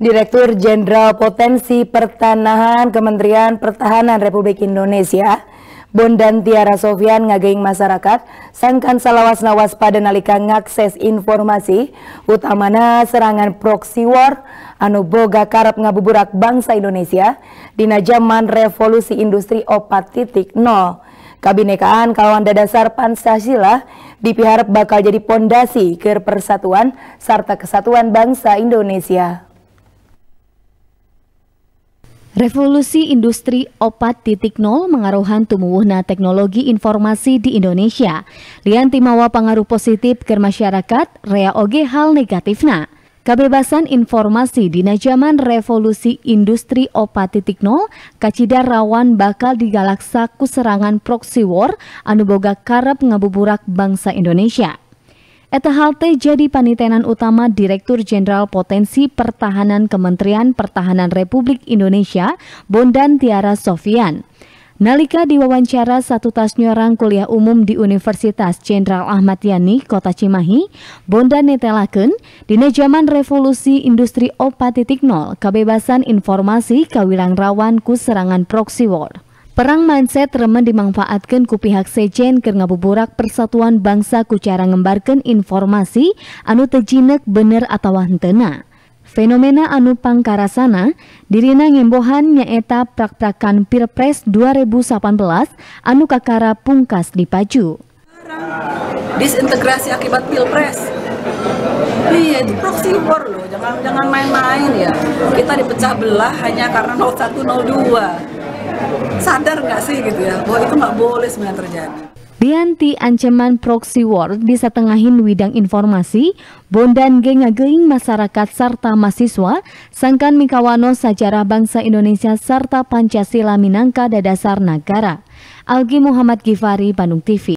Direktur Jenderal Potensi Pertanahan Kementerian Pertahanan Republik Indonesia, Bondan Tiara Sofian ngageing masyarakat, sangkan salawas nawas pada nalika ngakses informasi, utamana serangan proxy war, anu boga karap ngabuburak bangsa Indonesia, dina jaman revolusi industri 4.0. Kabinekaan kawan dasar Pancasila dipiharap bakal jadi pondasi ke persatuan serta kesatuan bangsa Indonesia. Revolusi industri opat titik nol mengaruhan tumbuhnya teknologi informasi di Indonesia. Lian timawa pengaruh positif ke masyarakat, rea oge hal negatifna. Kebebasan informasi di najaman revolusi industri opat titik 4.0 kacida rawan bakal digalaksa saku serangan proxy war anu boga karep ngabuburak bangsa Indonesia. Eta halte jadi panitenan utama Direktur Jenderal Potensi Pertahanan Kementerian Pertahanan Republik Indonesia, Bondan Tiara Sofian. Nalika diwawancara satu tas nyorang kuliah umum di Universitas Jenderal Ahmad Yani, Kota Cimahi, Bondan netelaken, di zaman revolusi industri 4.0, kebebasan informasi kawilang rawan ku serangan proxy war. Perang mindset remen dimanfaatkan ku pihak sejen ke ngabuburak persatuan bangsa ku cara ngembarkan informasi anu tejinek bener atau hentena. Fenomena anu pangkarasana dirina ngembohan nyaeta prak-prakan Pilpres 2018 anu kakara pungkas dipaju. Disintegrasi akibat Pilpres. Iya, itu proxy war loh, jangan jangan main-main ya. Kita dipecah belah hanya karena 0102 sadar nggak sih gitu ya bahwa itu nggak boleh sebenarnya terjadi. Dianti ancaman proxy war bisa tengahin widang informasi, bondan gengageing masyarakat serta mahasiswa, sangkan mikawano sejarah bangsa Indonesia serta Pancasila Minangka dasar negara. Algi Muhammad Gifari, Bandung TV.